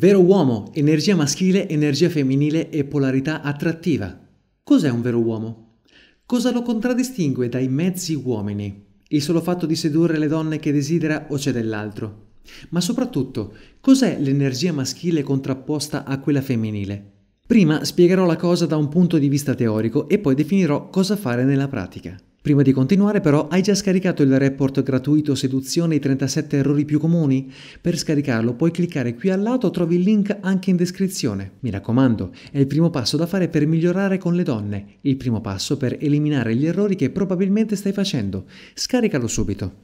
Vero uomo, energia maschile, energia femminile e polarità attrattiva. Cos'è un vero uomo? Cosa lo contraddistingue dai mezzi uomini? Il solo fatto di sedurre le donne che desidera o c'è dell'altro? Ma soprattutto, cos'è l'energia maschile contrapposta a quella femminile? Prima spiegherò la cosa da un punto di vista teorico e poi definirò cosa fare nella pratica. Prima di continuare però hai già scaricato il report gratuito Seduzione i 37 errori più comuni? Per scaricarlo puoi cliccare qui al lato, trovi il link anche in descrizione. Mi raccomando, è il primo passo da fare per migliorare con le donne, il primo passo per eliminare gli errori che probabilmente stai facendo. Scaricalo subito.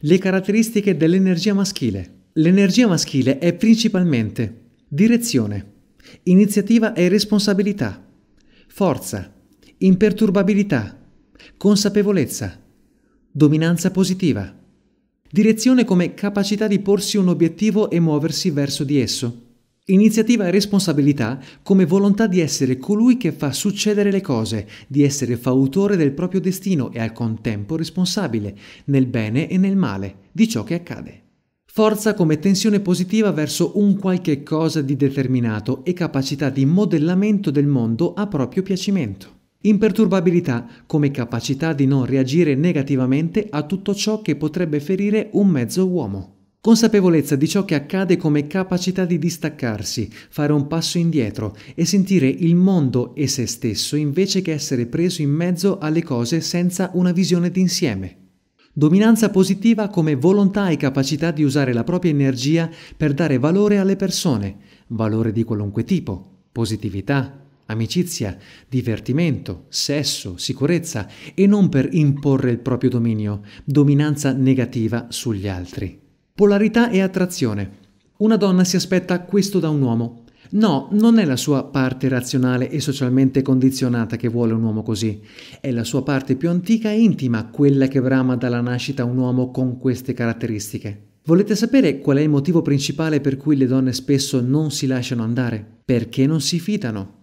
Le caratteristiche dell'energia maschile. L'energia maschile è principalmente direzione, iniziativa e responsabilità, forza, imperturbabilità, consapevolezza, dominanza positiva, direzione come capacità di porsi un obiettivo e muoversi verso di esso, iniziativa e responsabilità come volontà di essere colui che fa succedere le cose, di essere fautore del proprio destino e al contempo responsabile, nel bene e nel male, di ciò che accade. Forza come tensione positiva verso un qualche cosa di determinato e capacità di modellamento del mondo a proprio piacimento. Imperturbabilità come capacità di non reagire negativamente a tutto ciò che potrebbe ferire un mezzo uomo. Consapevolezza di ciò che accade come capacità di distaccarsi, fare un passo indietro e sentire il mondo e se stesso invece che essere preso in mezzo alle cose senza una visione d'insieme. Dominanza positiva come volontà e capacità di usare la propria energia per dare valore alle persone, valore di qualunque tipo, positività, amicizia, divertimento, sesso, sicurezza e non per imporre il proprio dominio, dominanza negativa sugli altri. Polarità e attrazione. Una donna si aspetta questo da un uomo. No, non è la sua parte razionale e socialmente condizionata che vuole un uomo così, è la sua parte più antica e intima quella che brama dalla nascita un uomo con queste caratteristiche. Volete sapere qual è il motivo principale per cui le donne spesso non si lasciano andare? Perché non si fidano.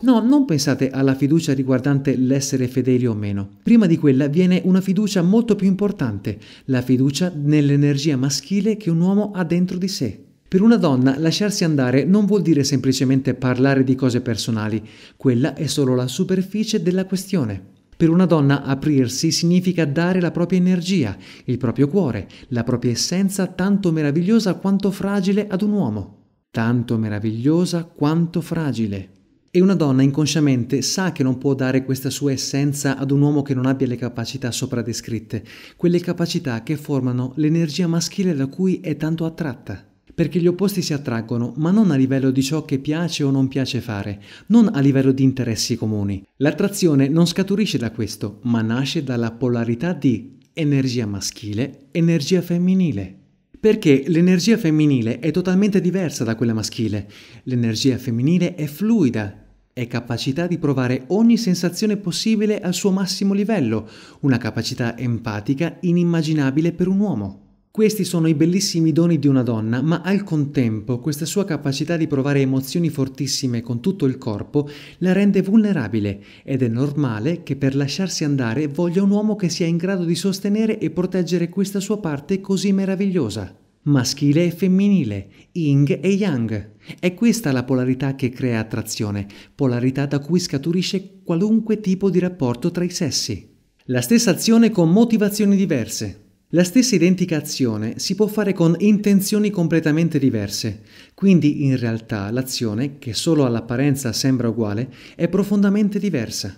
No, non pensate alla fiducia riguardante l'essere fedeli o meno. Prima di quella viene una fiducia molto più importante, la fiducia nell'energia maschile che un uomo ha dentro di sé. Per una donna lasciarsi andare non vuol dire semplicemente parlare di cose personali, quella è solo la superficie della questione. Per una donna aprirsi significa dare la propria energia, il proprio cuore, la propria essenza tanto meravigliosa quanto fragile ad un uomo. Tanto meravigliosa quanto fragile. E una donna inconsciamente sa che non può dare questa sua essenza ad un uomo che non abbia le capacità sopra descritte, quelle capacità che formano l'energia maschile da cui è tanto attratta. Perché gli opposti si attraggono, ma non a livello di ciò che piace o non piace fare, non a livello di interessi comuni. L'attrazione non scaturisce da questo, ma nasce dalla polarità di energia maschile, energia femminile. Perché l'energia femminile è totalmente diversa da quella maschile. L'energia femminile è fluida, è capacità di provare ogni sensazione possibile al suo massimo livello, una capacità empatica inimmaginabile per un uomo. Questi sono i bellissimi doni di una donna, ma al contempo questa sua capacità di provare emozioni fortissime con tutto il corpo la rende vulnerabile ed è normale che per lasciarsi andare voglia un uomo che sia in grado di sostenere e proteggere questa sua parte così meravigliosa. Maschile e femminile, Ying e Yang, è questa la polarità che crea attrazione, polarità da cui scaturisce qualunque tipo di rapporto tra i sessi. La stessa azione con motivazioni diverse. La stessa identica azione si può fare con intenzioni completamente diverse, quindi in realtà l'azione, che solo all'apparenza sembra uguale, è profondamente diversa.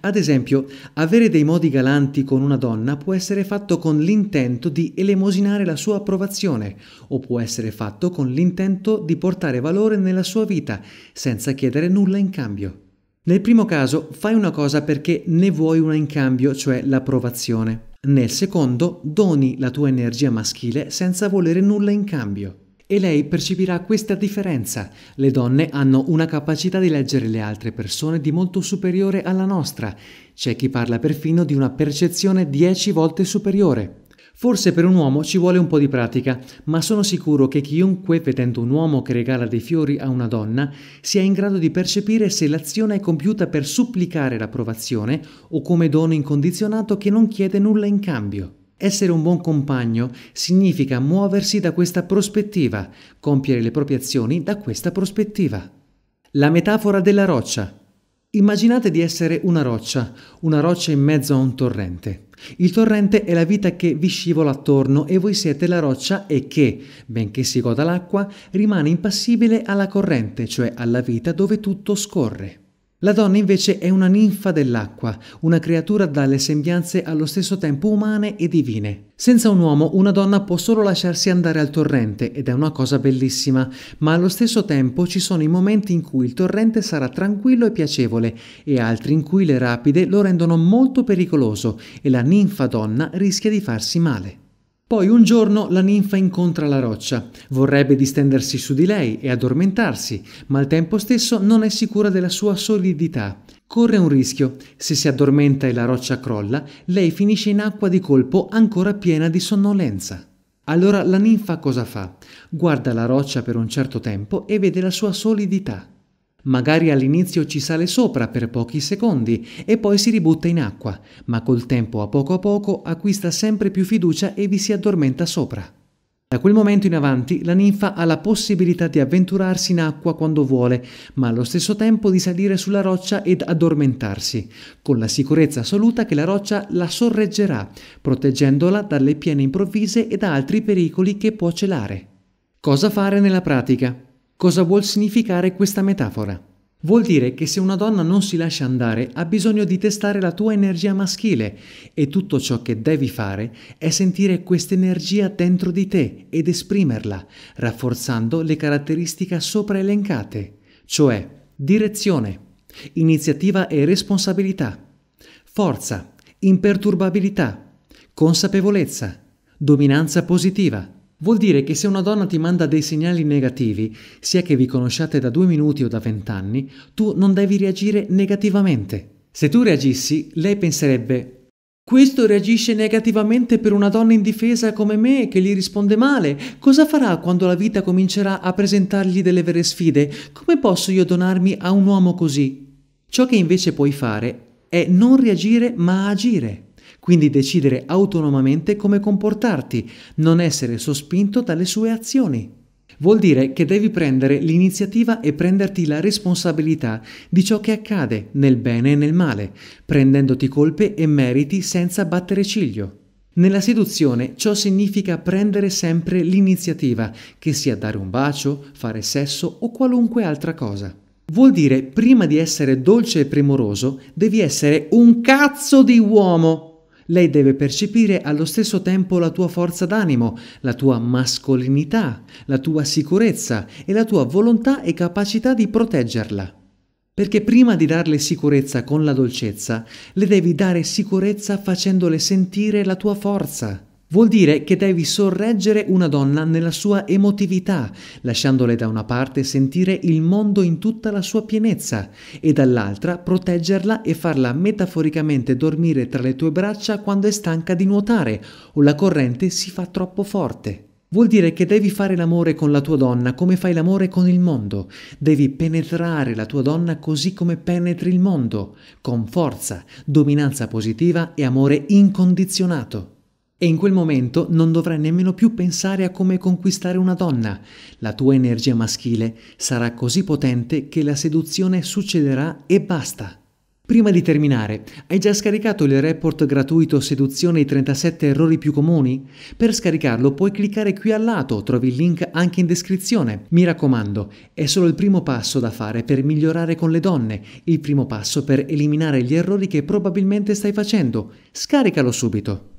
Ad esempio, avere dei modi galanti con una donna può essere fatto con l'intento di elemosinare la sua approvazione o può essere fatto con l'intento di portare valore nella sua vita senza chiedere nulla in cambio. Nel primo caso fai una cosa perché ne vuoi una in cambio, cioè l'approvazione. Nel secondo doni la tua energia maschile senza volere nulla in cambio e lei percepirà questa differenza. Le donne hanno una capacità di leggere le altre persone di molto superiore alla nostra. C'è chi parla perfino di una percezione dieci volte superiore. Forse per un uomo ci vuole un po' di pratica, ma sono sicuro che chiunque, vedendo un uomo che regala dei fiori a una donna, sia in grado di percepire se l'azione è compiuta per supplicare l'approvazione o come dono incondizionato che non chiede nulla in cambio. Essere un buon compagno significa muoversi da questa prospettiva, compiere le proprie azioni da questa prospettiva. La metafora della roccia. Immaginate di essere una roccia, una roccia in mezzo a un torrente. Il torrente è la vita che vi scivola attorno e voi siete la roccia e che, benché si goda l'acqua, rimane impassibile alla corrente, cioè alla vita dove tutto scorre. La donna invece è una ninfa dell'acqua, una creatura dalle sembianze allo stesso tempo umane e divine. Senza un uomo una donna può solo lasciarsi andare al torrente ed è una cosa bellissima, ma allo stesso tempo ci sono i momenti in cui il torrente sarà tranquillo e piacevole e altri in cui le rapide lo rendono molto pericoloso e la ninfa donna rischia di farsi male. Poi un giorno la ninfa incontra la roccia, vorrebbe distendersi su di lei e addormentarsi, ma al tempo stesso non è sicura della sua solidità. Corre un rischio, se si addormenta e la roccia crolla, lei finisce in acqua di colpo ancora piena di sonnolenza. Allora la ninfa cosa fa? Guarda la roccia per un certo tempo e vede la sua solidità. Magari all'inizio ci sale sopra per pochi secondi e poi si ributta in acqua, ma col tempo a poco a poco acquista sempre più fiducia e vi si addormenta sopra. Da quel momento in avanti la ninfa ha la possibilità di avventurarsi in acqua quando vuole, ma allo stesso tempo di salire sulla roccia ed addormentarsi, con la sicurezza assoluta che la roccia la sorreggerà, proteggendola dalle piene improvvise e da altri pericoli che può celare. Cosa fare nella pratica? Cosa vuol significare questa metafora? Vuol dire che se una donna non si lascia andare ha bisogno di testare la tua energia maschile e tutto ciò che devi fare è sentire questa energia dentro di te ed esprimerla, rafforzando le caratteristiche sopra elencate, cioè direzione, iniziativa e responsabilità, forza, imperturbabilità, consapevolezza, dominanza positiva, Vuol dire che se una donna ti manda dei segnali negativi, sia che vi conosciate da due minuti o da vent'anni, tu non devi reagire negativamente. Se tu reagissi, lei penserebbe questo reagisce negativamente per una donna indifesa come me che gli risponde male. Cosa farà quando la vita comincerà a presentargli delle vere sfide? Come posso io donarmi a un uomo così? Ciò che invece puoi fare è non reagire ma agire quindi decidere autonomamente come comportarti, non essere sospinto dalle sue azioni. Vuol dire che devi prendere l'iniziativa e prenderti la responsabilità di ciò che accade nel bene e nel male, prendendoti colpe e meriti senza battere ciglio. Nella seduzione ciò significa prendere sempre l'iniziativa, che sia dare un bacio, fare sesso o qualunque altra cosa. Vuol dire, prima di essere dolce e premuroso, devi essere un cazzo di uomo lei deve percepire allo stesso tempo la tua forza d'animo, la tua mascolinità, la tua sicurezza e la tua volontà e capacità di proteggerla. Perché prima di darle sicurezza con la dolcezza, le devi dare sicurezza facendole sentire la tua forza. Vuol dire che devi sorreggere una donna nella sua emotività, lasciandole da una parte sentire il mondo in tutta la sua pienezza e dall'altra proteggerla e farla metaforicamente dormire tra le tue braccia quando è stanca di nuotare o la corrente si fa troppo forte. Vuol dire che devi fare l'amore con la tua donna come fai l'amore con il mondo, devi penetrare la tua donna così come penetri il mondo, con forza, dominanza positiva e amore incondizionato. E in quel momento non dovrai nemmeno più pensare a come conquistare una donna. La tua energia maschile sarà così potente che la seduzione succederà e basta. Prima di terminare, hai già scaricato il report gratuito Seduzione i 37 errori più comuni? Per scaricarlo puoi cliccare qui al lato, trovi il link anche in descrizione. Mi raccomando, è solo il primo passo da fare per migliorare con le donne, il primo passo per eliminare gli errori che probabilmente stai facendo. Scaricalo subito!